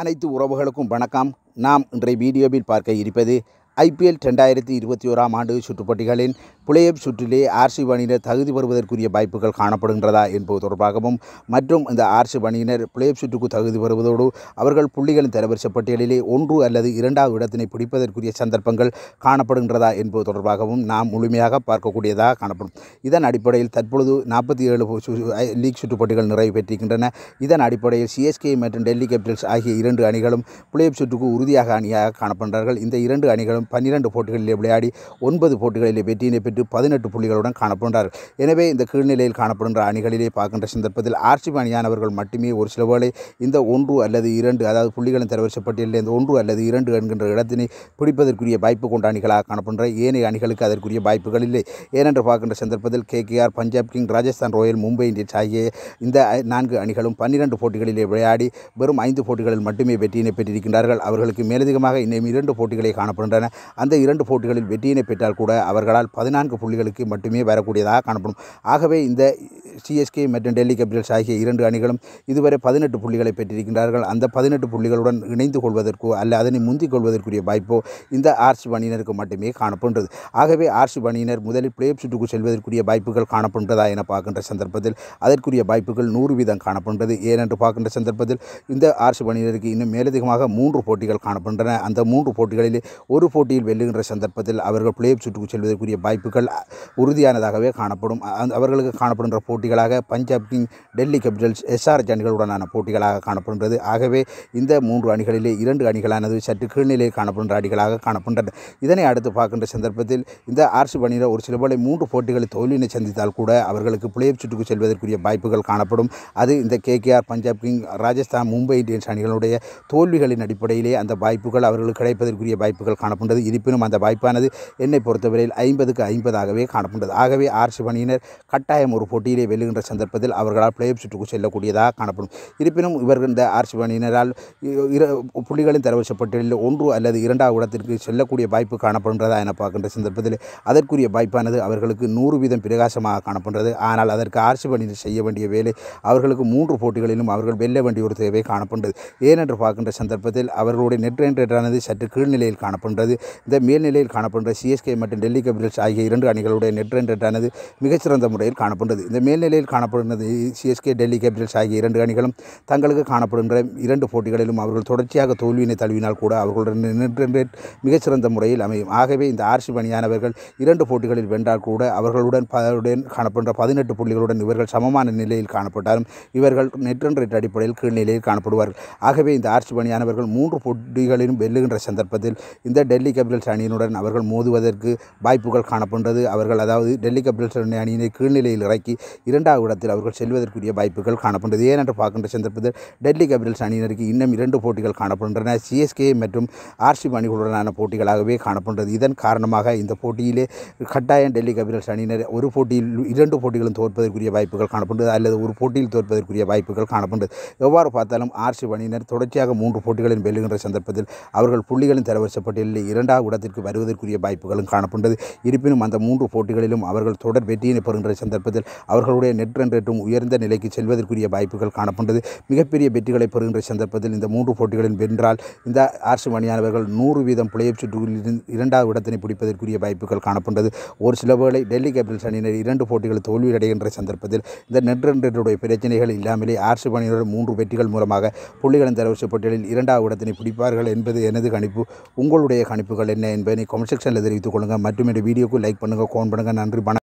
அனைத்து உறவுகளுக்கும் வணக்கம் நாம் இன்றைய வீடியோவில் பார்க்க இருப்பது ஐபிஎல் ரெண்டாயிரத்தி இருபத்தி ஓராம் ஆண்டு சுற்றுப்போட்டிகளின் புளையப் சுற்றிலே ஆர்சி பணியினர் தகுதி பெறுவதற்குரிய வாய்ப்புகள் காணப்படுகின்றதா என்பது தொடர்பாகவும் மற்றும் இந்த ஆர்சி பணியினர் புளையப் சுற்றுக்கு தகுதி பெறுவதோடு அவர்கள் புள்ளிகளின் தரவரிசை பட்டியலிலே ஒன்று அல்லது இரண்டாவது இடத்தினை பிடிப்பதற்குரிய சந்தர்ப்பங்கள் காணப்படுகின்றதா என்பது தொடர்பாகவும் நாம் முழுமையாக பார்க்கக்கூடியதாக காணப்படும் இதன் அடிப்படையில் தற்பொழுது நாற்பத்தி ஏழு லீக் சுற்றுப்பட்டிகள் நிறைவு பெற்றிருக்கின்றன இதன் அடிப்படையில் சிஎஸ்கே மற்றும் டெல்லி கேபிட்டல்ஸ் ஆகிய இரண்டு அணிகளும் புளையப் சுற்றுக்கு உறுதியாக அணியாக காணப்படுகிறார்கள் இந்த இரண்டு அணிகளும் பன்னிரண்டு போட்டிகளிலே விளையாடி ஒன்பது போட்டிகளிலே வெற்றியினை பெற்று பதினெட்டு புள்ளிகளுடன் காணப்படுகிறார் எனவே இந்த கீழ்நிலையில் காணப்படுகின்ற அணிகளிலே பார்க்கின்ற சந்தர்ப்பத்தில் ஆர்சிபி அணியானவர்கள் மட்டுமே ஒரு சில வேளை இந்த ஒன்று அல்லது இரண்டு அதாவது புள்ளிகளின் தரவரிசை இந்த ஒன்று அல்லது இரண்டு என்கின்ற இடத்தினை பிடிப்பதற்குரிய வாய்ப்பு கொண்ட அணிகளாக காணப்படுகிற ஏனைய அணிகளுக்கு அதற்குரிய வாய்ப்புகள் இல்லை ஏனென்று பார்க்கின்ற சந்தர்ப்பத்தில் KKR Punjab king Rajasthan royal Mumbai Indians ஆகிய இந்த நான்கு அணிகளும் பன்னிரண்டு போட்டிகளிலே விளையாடி வெறும் ஐந்து போட்டிகளில் மட்டுமே வெற்றியினை பெற்றிருக்கின்றார்கள் அவர்களுக்கு மேலதிகமாக இன்னும் இரண்டு போட்டிகளை காணப்படுகின்றன அந்த இரண்டு போட்டிகளில் வெற்றியினை பெற்றால் கூட அவர்களால் பதினான்கு பதினான்கு புள்ளிகளுக்கு மட்டுமே வரக்கூடியதாக காணப்படும் ஆகவே இந்த சிஎஸ்கே மற்றும் டெல்லி கேபிட்டல்ஸ் ஆகிய இரண்டு அணிகளும் இதுவரை பதினெட்டு புள்ளிகளை பெற்றிருக்கின்றார்கள் அந்த பதினெட்டு புள்ளிகளுடன் இணைந்து கொள்வதற்கோ அல்ல அதனை முந்திக் கொள்வதற்குரிய வாய்ப்போ இந்த ஆர்சி அணியினருக்கு மட்டுமே காணப்படுகிறது ஆகவே ஆர்சி அணியினர் முதலில் பிளேப் சுற்றுக்கு செல்வதற்குரிய வாய்ப்புகள் காணப்படுகிறதா என பார்க்கின்ற சந்தர்ப்பத்தில் அதற்குரிய வாய்ப்புகள் நூறு வீதம் காணப்படுகிறது ஏனென்று பார்க்கின்ற சந்தர்ப்பத்தில் இந்த ஆர்சி அணியினருக்கு இன்னும் மேலதிகமாக மூன்று போட்டிகள் காணப்படுகின்றன அந்த மூன்று போட்டிகளில் ஒரு போட்டியில் வெல்லுகின்ற சந்தர்ப்பத்தில் அவர்கள் பிளேப் சுற்றுக்கு செல்வதற்குரிய வாய்ப்புகள் உறுதியானதாகவே காணப்படும் அவர்களுக்கு காணப்படுகின்ற போட்டி போட்டிகளாக Punjab king Delhi capitals SRH அணிகளுடனான போட்டிகளாக காணப்படுகிறது ஆகவே இந்த மூன்று அணிகளிலே இரண்டு அணிகளானது சற்று கீழ்நிலை காணப்படுகின்ற அணிகளாக காணப்படுகின்றன இதனை அடுத்து பார்க்கின்ற சந்தர்ப்பத்தில் இந்த ஆர்சி அணியினர் ஒரு சில வேளை மூன்று போட்டிகளை தோல்வியினை சந்தித்தால் கூட அவர்களுக்கு பிளேயப் சுற்றுக்கு செல்வதற்குரிய வாய்ப்புகள் காணப்படும் அது இந்த KKR Punjab king Rajasthan Mumbai Indians அணிகளுடைய தோல்விகளின் அடிப்படையிலே அந்த வாய்ப்புகள் அவர்களுக்கு கிடைப்பதற்குரிய வாய்ப்புகள் காணப்படுகிறது இருப்பினும் அந்த வாய்ப்பானது என்னை பொறுத்தவரையில் ஐம்பதுக்கு ஐம்பதாகவே காணப்படுகிறது ஆகவே ஆர்சி அணியினர் கட்டாயம் ஒரு போட்டியிலே வெல்லுகின்ற சந்தர்ப்பத்தில் அவர்களால் பிளே சுற்றுக்கு செல்லக்கூடியதாக காணப்படும் இருப்பினும் இவர்கள் இந்த ஆர்சிபி இரு புள்ளிகளின் தரவரிசை ஒன்று அல்லது இரண்டாவது இடத்திற்கு செல்லக்கூடிய வாய்ப்பு காணப்படுகிறதா என பார்க்கின்ற சந்தர்ப்பத்தில் அதற்குரிய வாய்ப்பானது அவர்களுக்கு நூறு வீதம் பிரகாசமாக காணப்படுகிறது ஆனால் அதற்கு ஆர்சிபி செய்ய வேண்டிய வேலை அவர்களுக்கு மூன்று போட்டிகளிலும் அவர்கள் வெல்ல வேண்டிய ஒரு தேவை காணப்படுகிறது ஏனென்று பார்க்கின்ற சந்தர்ப்பத்தில் அவர்களுடைய நெட் ரன் சற்று கீழ்நிலையில் காணப்படுகிறது இந்த மேல்நிலையில் காணப்படுகிற சிஎஸ்கே மற்றும் டெல்லி கேபிட்டல்ஸ் ஆகிய இரண்டு அணிகளுடைய நெட் ரன் மிகச்சிறந்த முறையில் காணப்படுகிறது இந்த மேல் நிலையில் காணப்படுகிறது சிஎஸ்கே டெல்லி கேபிட்டல்ஸ் ஆகிய இரண்டு அணிகளும் தங்களுக்கு காணப்படுகின்ற இரண்டு போட்டிகளிலும் அவர்கள் தொடர்ச்சியாக தோல்வியினை தழுவினால் கூட அவர்களுடன் மிகச்சிறந்த முறையில் அமையும் ஆகவே இந்த ஆர்சிப் அணியானவர்கள் இரண்டு போட்டிகளில் வென்றால் கூட அவர்களுடன் காணப்படுகின்ற பதினெட்டு புள்ளிகளுடன் இவர்கள் சமமான நிலையில் காணப்பட்டாலும் இவர்கள் நெட் ரன் ரேட் அடிப்படையில் கீழ்நிலையில் காணப்படுவார்கள் ஆகவே இந்த ஆர்சிப் அணியானவர்கள் மூன்று போட்டிகளிலும் வெல்லுகின்ற சந்தர்ப்பத்தில் இந்த டெல்லி கேபிட்டல்ஸ் அணியினுடன் அவர்கள் மோதுவதற்கு வாய்ப்புகள் காணப்படுகிறது அவர்கள் அதாவது டெல்லி கேபிட்டல்ஸ் அணியினை கீழ்நிலையில் இறக்கி இரண்டாவது இடத்தில் அவர்கள் செல்வதற்குரிய வாய்ப்புகள் காணப்படுகிறது ஏனென்று பார்க்கின்ற சந்தர்ப்பத்தில் டெல்லி கேபிட்டல்ஸ் அணியினருக்கு இன்னும் இரண்டு போட்டிகள் காணப்படுகின்றன சிஎஸ்கே மற்றும் ஆர்சி அணிகளுடனான போட்டிகளாகவே காணப்படுகிறது இதன் காரணமாக இந்த போட்டியிலே கட்டாயம் டெல்லி கேபிட்டல்ஸ் அணியினர் ஒரு போட்டியில் இரண்டு போட்டிகளும் தோற்பதற்குரிய வாய்ப்புகள் காணப்படுகிறது அல்லது ஒரு போட்டியில் தோற்பதற்குரிய வாய்ப்புகள் காணப்படுகிறது எவ்வாறு பார்த்தாலும் ஆர்சி அணியினர் தொடர்ச்சியாக மூன்று போட்டிகளில் வெல்லுகின்ற சந்தர்ப்பத்தில் அவர்கள் புள்ளிகளின் தரவரிசப்பட்டியலில் இரண்டாவது இடத்திற்கு வருவதற்குரிய வாய்ப்புகளும் காணப்படுகிறது இருப்பினும் அந்த மூன்று போட்டிகளிலும் அவர்கள் தொடர் வெற்றியினை பெறுகின்ற சந்தர்ப்பத்தில் அவர்களுடைய அவருடைய நெட் ரன் ரேட்டும் உயர்ந்த நிலைக்கு செல்வதற்குரிய வாய்ப்புகள் காணப்பட்டது மிகப்பெரிய வெற்றிகளை பெறுகின்ற சந்தர்ப்பத்தில் இந்த மூன்று போட்டிகளில் வென்றால் இந்த ஆர்சி மணியானவர்கள் நூறு வீதம் புளையப் சுற்றுகளில் இரண்டாவது இடத்தினை பிடிப்பதற்குரிய வாய்ப்புகள் காணப்பட்டது ஒரு சில வேளை டெல்லி கேபிட்டல்ஸ் அணியினர் இரண்டு போட்டிகள் தோல்வி அடைகின்ற சந்தர்ப்பத்தில் இந்த நெட் ரன் ரேட்டுடைய பிரச்சனைகள் இல்லாமலே ஆர்சி மணியினர் மூன்று வெற்றிகள் மூலமாக புள்ளிகளின் தரவரிசை போட்டிகளில் இரண்டாவது இடத்தினை பிடிப்பார்கள் என்பது எனது கணிப்பு உங்களுடைய கணிப்புகள் என்ன என்பதை கமெண்ட் செக்ஷனில் தெரிவித்துக் கொள்ளுங்கள் மற்றும் இந்த வீடியோக்கு லைக் பண்ணுங்கள் கோன் பண்ணுங்கள் நன்றி வணக்கம்